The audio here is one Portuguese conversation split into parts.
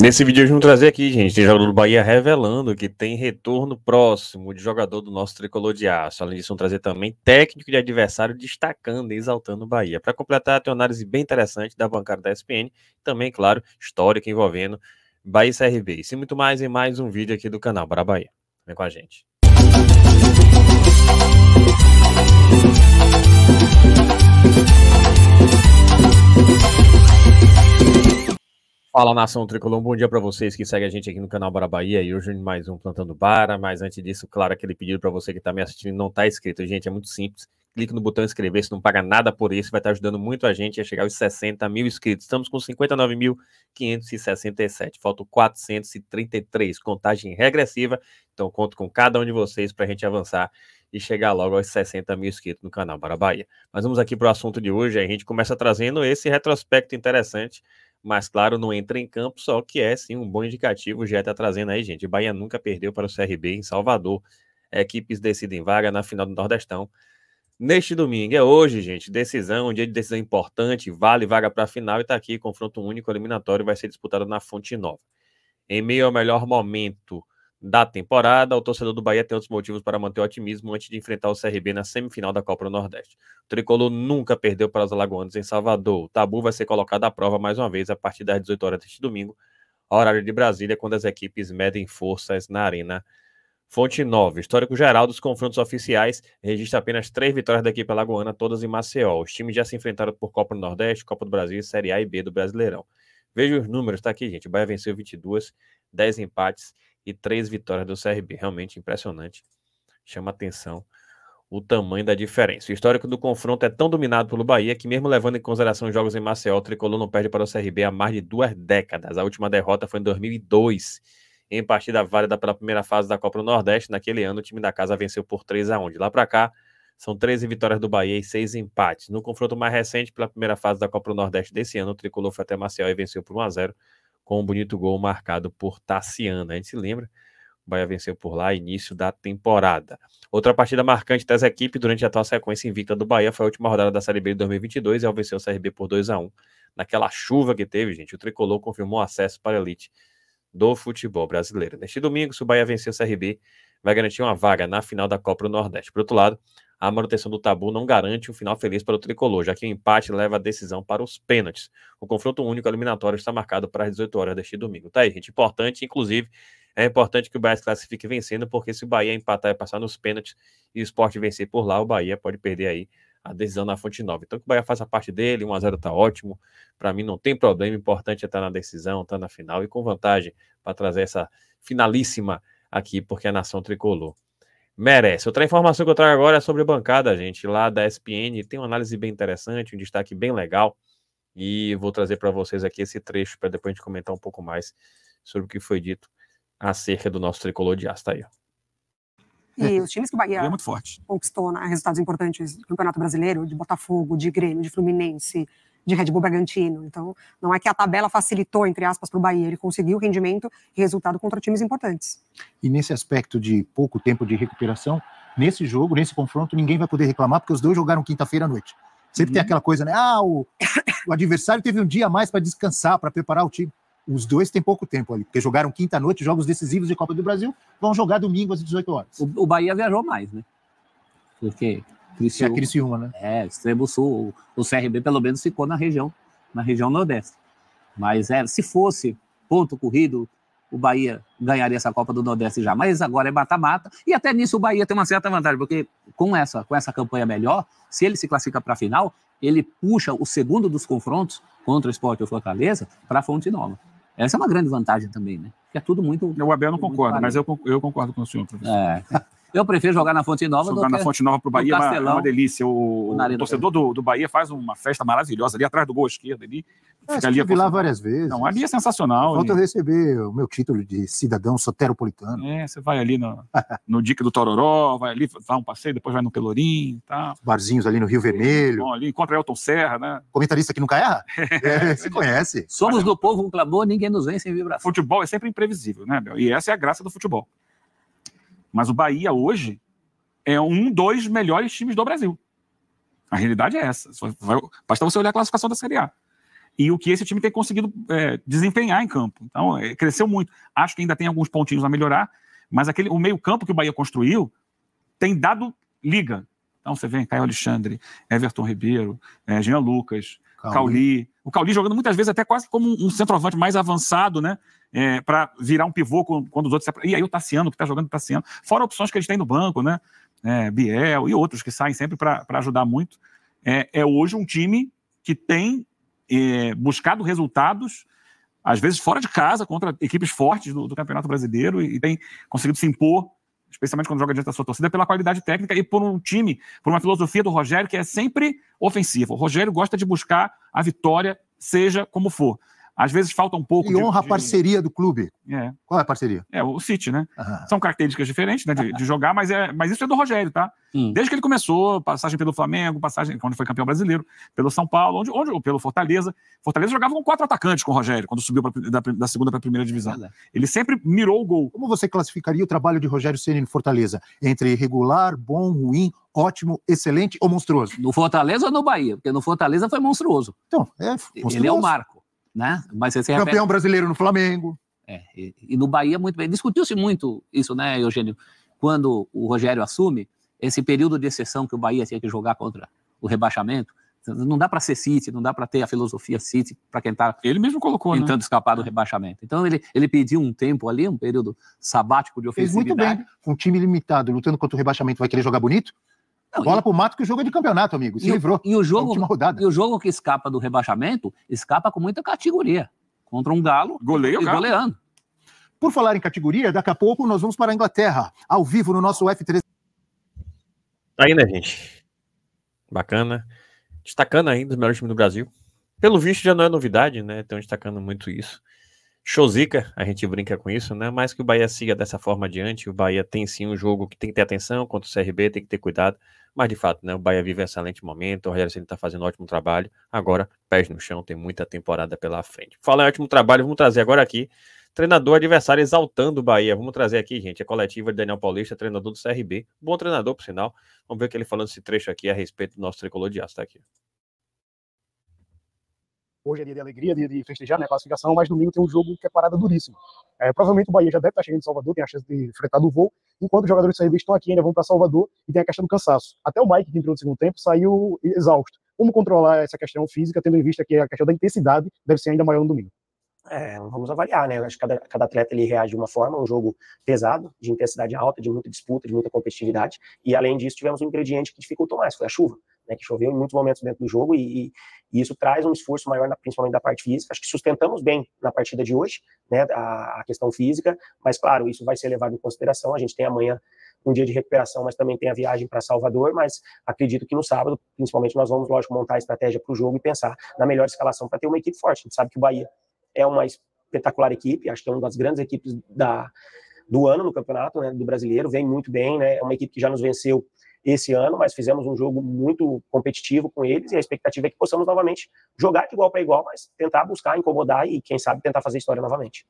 Nesse vídeo gente vai trazer aqui, gente, tem jogador do Bahia revelando que tem retorno próximo de jogador do nosso tricolor de aço. Além disso, vamos trazer também técnico de adversário destacando e exaltando o Bahia. Para completar, tem uma análise bem interessante da bancada da SPN, também, claro, histórica envolvendo Bahia e CRB. E muito mais em mais um vídeo aqui do canal Bora Bahia. Vem com a gente. Música Fala nação tricolor, bom dia para vocês que seguem a gente aqui no canal Bara Bahia e hoje mais um Plantando Bara. Mas antes disso, claro, aquele pedido para você que está me assistindo não está inscrito, gente, é muito simples. Clique no botão inscrever, se não paga nada por isso, vai estar tá ajudando muito a gente a chegar aos 60 mil inscritos. Estamos com 59.567, faltam 433, contagem regressiva. Então, conto com cada um de vocês para a gente avançar e chegar logo aos 60 mil inscritos no canal Bara Bahia. Mas vamos aqui para o assunto de hoje, a gente começa trazendo esse retrospecto interessante mas claro, não entra em campo, só que é sim um bom indicativo. O GE está trazendo aí, gente. Bahia nunca perdeu para o CRB em Salvador. Equipes decidem vaga na final do Nordestão. Neste domingo, é hoje, gente. Decisão, um dia de decisão importante, vale vaga para a final e está aqui. Confronto único eliminatório vai ser disputado na Fonte Nova. Em meio ao melhor momento da temporada. O torcedor do Bahia tem outros motivos para manter o otimismo antes de enfrentar o CRB na semifinal da Copa do Nordeste. O tricolor nunca perdeu para os alagoanos em Salvador. O tabu vai ser colocado à prova mais uma vez a partir das 18 horas deste domingo, horário de Brasília, quando as equipes medem forças na Arena Fonte Nova. Histórico geral dos confrontos oficiais registra apenas três vitórias da equipe alagoana, todas em Maceió. Os times já se enfrentaram por Copa do Nordeste, Copa do Brasil, Série A e B do Brasileirão. Veja os números, tá aqui, gente. O Bahia venceu 22, 10 empates, e três vitórias do CRB. Realmente impressionante. Chama atenção o tamanho da diferença. O histórico do confronto é tão dominado pelo Bahia que, mesmo levando em consideração os jogos em Maceió, o Tricolor não perde para o CRB há mais de duas décadas. A última derrota foi em 2002, em partida válida pela primeira fase da Copa do Nordeste. Naquele ano, o time da casa venceu por 3 a 1. De lá para cá, são 13 vitórias do Bahia e 6 empates. No confronto mais recente, pela primeira fase da Copa do Nordeste desse ano, o Tricolor foi até Maceió e venceu por 1 a 0 com um bonito gol marcado por Tassiana. A gente se lembra, o Bahia venceu por lá, início da temporada. Outra partida marcante das equipes durante a atual sequência invicta do Bahia foi a última rodada da Série B de 2022 e ao vencer o CRB por 2 a 1 Naquela chuva que teve, gente, o Tricolor confirmou acesso para a elite do futebol brasileiro. Neste domingo, se o Bahia vencer o CRB, vai garantir uma vaga na final da Copa do Nordeste. Por outro lado, a manutenção do tabu não garante um final feliz para o tricolor, já que o empate leva a decisão para os pênaltis. O confronto único eliminatório está marcado para as 18 horas deste domingo. Tá aí, gente. Importante, inclusive, é importante que o Bahia se classifique vencendo, porque se o Bahia empatar e passar nos pênaltis e o esporte vencer por lá, o Bahia pode perder aí a decisão na Fonte Nova. Então que o Bahia faça parte dele, 1x0 tá ótimo. Para mim não tem problema, o importante é estar tá na decisão, estar tá na final e com vantagem para trazer essa finalíssima aqui, porque a nação tricolor merece. Outra informação que eu trago agora é sobre bancada, gente, lá da SPN. Tem uma análise bem interessante, um destaque bem legal. E vou trazer para vocês aqui esse trecho para depois a gente comentar um pouco mais sobre o que foi dito acerca do nosso tricolor de aço. Tá aí, ó. E os times que o Bahia é muito forte. conquistou né, resultados importantes no Campeonato Brasileiro, de Botafogo, de Grêmio, de Fluminense, de Red Bull Bragantino. Então, não é que a tabela facilitou, entre aspas, para o Bahia. Ele conseguiu rendimento e resultado contra times importantes. E nesse aspecto de pouco tempo de recuperação, nesse jogo, nesse confronto, ninguém vai poder reclamar, porque os dois jogaram quinta-feira à noite. Sempre uhum. tem aquela coisa, né? Ah, o, o adversário teve um dia a mais para descansar, para preparar o time. Os dois têm pouco tempo ali, porque jogaram quinta-noite, jogos decisivos de Copa do Brasil, vão jogar domingo às 18 horas. O, o Bahia viajou mais, né? Porque Criciúma. É Criciúma, né? É, extremo sul. O CRB pelo menos ficou na região, na região nordeste. Mas é, se fosse ponto corrido, o Bahia ganharia essa Copa do Nordeste já. Mas agora é mata-mata. E até nisso o Bahia tem uma certa vantagem, porque com essa, com essa campanha melhor, se ele se classifica para a final, ele puxa o segundo dos confrontos contra o Esporte ou Fortaleza para a Fonte Nova. Essa é uma grande vantagem também, né? Porque é tudo muito. O Abel não concorda, mas eu, eu concordo com o senhor, professor. É. Eu prefiro jogar na Fonte Nova jogar do na que Fonte Nova para o Bahia é uma, é uma, delícia. O, o torcedor do, do Bahia faz uma festa maravilhosa ali atrás do gol esquerdo ali. É, fica ali lá várias vezes. Não, ali é sensacional. Falta eu receber o meu título de cidadão soteropolitano. É, você vai ali no, no Dique do Tororó, vai ali, dá um passeio, depois vai no Pelourinho e tá. tal. Barzinhos ali no Rio Vermelho. Bom, ali encontra Elton Serra, né? Comentarista que nunca erra. É, se conhece. Somos Mas, do povo um clamor, ninguém nos vence em vibração. Futebol é sempre imprevisível, né, Bel? E essa é a graça do futebol. Mas o Bahia hoje é um dos melhores times do Brasil. A realidade é essa. basta você olhar a classificação da Série A. E o que esse time tem conseguido é, desempenhar em campo. Então, é, cresceu muito. Acho que ainda tem alguns pontinhos a melhorar, mas aquele, o meio-campo que o Bahia construiu tem dado liga. Então, você vê Caio Alexandre, Everton Ribeiro, é, Jean Lucas, Cauli. Cauli. O Cauli jogando muitas vezes até quase como um centroavante mais avançado, né? é, para virar um pivô quando os outros se E aí o Tassiano, que está jogando o Tassiano. Fora opções que eles têm no banco, né? É, Biel e outros que saem sempre para ajudar muito. É, é, hoje um time que tem é, buscado resultados, às vezes fora de casa, contra equipes fortes do, do Campeonato Brasileiro e, e tem conseguido se impor especialmente quando joga diante da sua torcida, pela qualidade técnica e por um time, por uma filosofia do Rogério que é sempre ofensiva. O Rogério gosta de buscar a vitória, seja como for. Às vezes falta um pouco. E de, honra a parceria do clube. É. Qual é a parceria? É, o City, né? São características diferentes né, de, de, jogar, mas, é, mas isso é do Rogério, tá? Hum. Desde que ele começou, passagem pelo Flamengo, passagem quando foi campeão brasileiro, pelo São Paulo, onde, onde pelo Fortaleza. Fortaleza jogava com quatro atacantes com o Rogério, quando subiu pra, da, da, segunda para a primeira divisão. É ele sempre mirou o gol. Como você classificaria o trabalho de Rogério Ceni no Fortaleza? Entre regular, bom, ruim, ótimo, excelente ou monstruoso? No Fortaleza ou no Bahia? Porque no Fortaleza foi monstruoso. Então, é monstruoso. Ele é o marco né? Mas esse Campeão repete... brasileiro no Flamengo. É, e, e, no Bahia muito bem. Discutiu-se muito isso, né, Eugênio? Quando o Rogério assume esse período de exceção que o Bahia tinha que jogar contra o rebaixamento, não dá para ser City, não dá para ter a filosofia City para quem está. Ele mesmo colocou, né? tentando né? escapar do é. rebaixamento. Então ele, ele pediu um tempo ali, um período sabático de ofensividade. Fez muito bem. Um time limitado lutando contra o rebaixamento vai querer jogar bonito? Não, Bola e... pro mato que o jogo é de campeonato, amigo. Se e livrou. E o, é jogo, e o jogo que escapa do rebaixamento escapa com muita categoria. Contra um galo Goleio e galo. goleando. Por falar em categoria, daqui a pouco nós vamos para a Inglaterra, ao vivo no nosso F3. Tá aí, né, gente? Bacana. Destacando ainda os melhores times do Brasil. Pelo visto já não é novidade, né? Estão destacando muito isso. Showzica, a gente brinca com isso, né? Mas que o Bahia siga dessa forma adiante. O Bahia tem sim um jogo que tem que ter atenção contra o CRB, tem que ter cuidado. Mas de fato, né? O Bahia vive um excelente momento. O Rogério Ceni está fazendo um ótimo trabalho. Agora, pés no chão, tem muita temporada pela frente. Fala em ótimo trabalho, vamos trazer agora aqui. Treinador adversário exaltando o Bahia. Vamos trazer aqui, gente, a coletiva de Daniel Paulista, treinador do CRB. Bom treinador, por sinal. Vamos ver o que ele falando esse trecho aqui a respeito do nosso tricolor de aço. Tá aqui hoje é dia de alegria, dia de festejar né, a classificação, mas domingo tem um jogo que é parada duríssima. É, provavelmente o Bahia já deve estar tá chegando em Salvador, tem a chance de fretar do voo, enquanto os jogadores do CRB estão aqui ainda vão para Salvador e tem a questão do cansaço. Até o Mike, que entrou no segundo tempo, saiu exausto. Como controlar essa questão física, tendo em vista que a questão da intensidade deve ser ainda maior no domingo? É, vamos avaliar, né? Eu acho que cada, cada atleta ele reage de uma forma, um jogo pesado, de intensidade alta, de muita disputa, de muita competitividade. E além disso, tivemos um ingrediente que dificultou mais, foi a chuva né, que choveu em muitos momentos dentro do jogo e, e isso traz um esforço maior, na, principalmente da parte física. Acho que sustentamos bem na partida de hoje né, a, a questão física, mas claro, isso vai ser levado em consideração. A gente tem amanhã um dia de recuperação, mas também tem a viagem para Salvador. Mas acredito que no sábado, principalmente, nós vamos, lógico, montar a estratégia para o jogo e pensar na melhor escalação para ter uma equipe forte. A gente sabe que o Bahia é uma espetacular equipe, acho que é uma das grandes equipes da, do ano no campeonato né, do brasileiro, vem muito bem, né, é uma equipe que já nos venceu esse ano, mas fizemos um jogo muito competitivo com eles e a expectativa é que possamos novamente jogar de igual para igual, mas tentar buscar incomodar e, quem sabe, tentar fazer história novamente.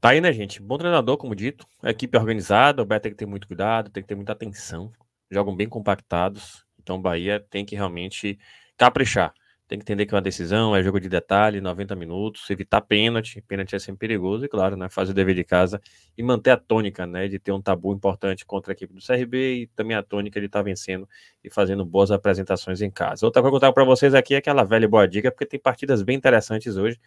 Tá aí, né, gente? Bom treinador, como dito. É equipe organizada, o Bahia tem que ter muito cuidado, tem que ter muita atenção. Jogam bem compactados. Então o Bahia tem que realmente caprichar. Tem que entender que é uma decisão, é jogo de detalhe, 90 minutos, evitar pênalti, pênalti é sempre perigoso, e claro, né, fazer o dever de casa e manter a tônica, né, de ter um tabu importante contra a equipe do CRB e também a tônica de estar tá vencendo e fazendo boas apresentações em casa. Outra coisa que eu contar para vocês aqui é aquela velha boa dica, porque tem partidas bem interessantes hoje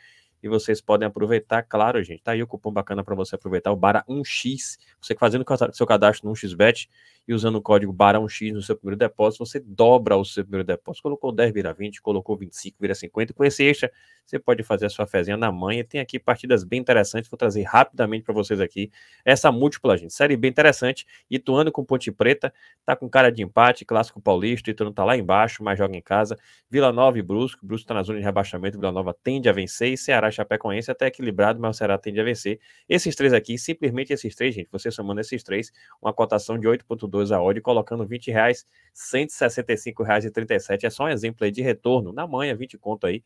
e vocês podem aproveitar, claro, gente. Tá aí o cupom bacana para você aproveitar, o Bara1x. Você fazendo seu cadastro no 1xbet e usando o código Bara1x no seu primeiro depósito, você dobra o seu primeiro depósito. Colocou 10, vira 20, colocou 25, vira 50. Com esse extra, você pode fazer a sua fezinha na manha. Tem aqui partidas bem interessantes, vou trazer rapidamente para vocês aqui. Essa múltipla, gente, série bem interessante. Ituano com Ponte Preta, tá com cara de empate, Clássico Paulista, Ituano tá lá embaixo, mas joga em casa. Vila Nova e Brusco, Brusco tá na zona de rebaixamento, Vila Nova tende a vencer e Ceará Chapecoense, até equilibrado, mas o Ceará tende a vencer. Esses três aqui, simplesmente esses três, gente, você somando esses três, uma cotação de 8,2 a odd, colocando 20 reais, 165 reais e 37, é só um exemplo aí de retorno, na manhã, 20 conto aí,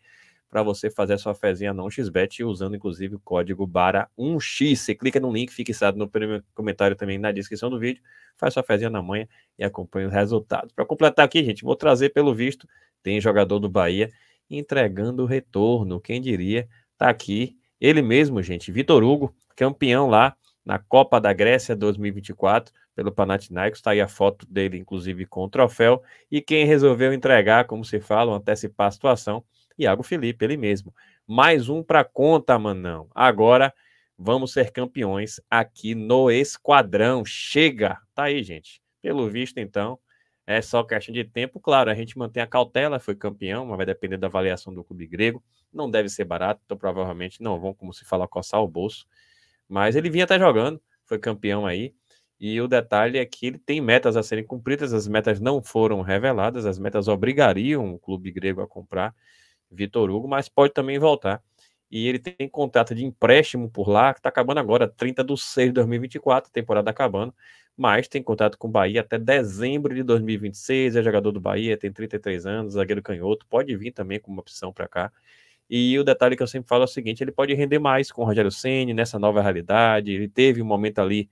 para você fazer sua fezinha não xbet, usando inclusive o código BARA1X. Você clica no link fixado no primeiro comentário também na descrição do vídeo, faz sua fezinha na manhã e acompanha os resultados. Para completar aqui, gente, vou trazer pelo visto, tem jogador do Bahia entregando o retorno, quem diria, tá aqui. Ele mesmo, gente, Vitor Hugo, campeão lá na Copa da Grécia 2024 pelo Panathinaikos, tá aí a foto dele, inclusive, com o troféu. E quem resolveu entregar, como se fala, antecipar a situação, Iago Felipe, ele mesmo. Mais um para conta, Manão. Agora vamos ser campeões aqui no Esquadrão. Chega! Tá aí, gente. Pelo visto, então, é só questão de tempo, claro, a gente mantém a cautela, foi campeão, mas vai depender da avaliação do clube grego. Não deve ser barato, então provavelmente não vão, como se fala, coçar o bolso. Mas ele vinha até jogando, foi campeão aí. E o detalhe é que ele tem metas a serem cumpridas, as metas não foram reveladas, as metas obrigariam o clube grego a comprar Vitor Hugo, mas pode também voltar. E ele tem contrato de empréstimo por lá, que está acabando agora, 30 de 6 de 2024, temporada acabando mas tem contrato com o Bahia até dezembro de 2026, é jogador do Bahia, tem 33 anos, zagueiro canhoto, pode vir também como opção para cá. E o detalhe que eu sempre falo é o seguinte, ele pode render mais com o Rogério Ceni nessa nova realidade, ele teve um momento ali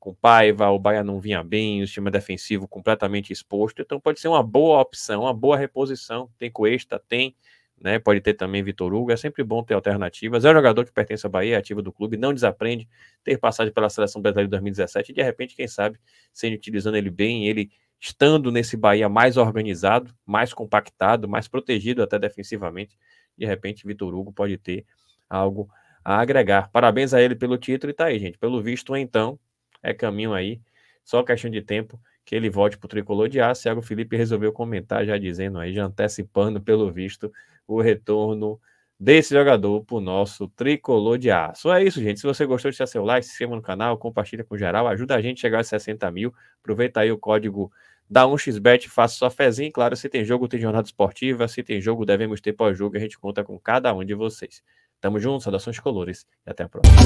com o Paiva, o Bahia não vinha bem, o sistema defensivo completamente exposto, então pode ser uma boa opção, uma boa reposição, tem Cuesta, tem né? Pode ter também Vitor Hugo, é sempre bom ter alternativas. É um jogador que pertence à Bahia, é ativo do clube, não desaprende ter passagem pela seleção brasileira de 2017 e de repente, quem sabe, sendo utilizando ele bem, ele estando nesse Bahia mais organizado, mais compactado, mais protegido até defensivamente, de repente Vitor Hugo pode ter algo a agregar. Parabéns a ele pelo título e tá aí, gente. Pelo visto, então, é caminho aí, só questão de tempo que ele volte para o tricolor de aço. Thiago Felipe resolveu comentar já dizendo aí, já antecipando pelo visto o retorno desse jogador para o nosso tricolor de aço. É isso, gente. Se você gostou, deixa seu like, se inscreva no canal, compartilha com geral, ajuda a gente a chegar aos 60 mil. Aproveita aí o código da 1xbet, faça sua fezinha. Claro, se tem jogo, tem jornada esportiva. Se tem jogo, devemos ter pós-jogo. A gente conta com cada um de vocês. Tamo junto, saudações colores e até a próxima.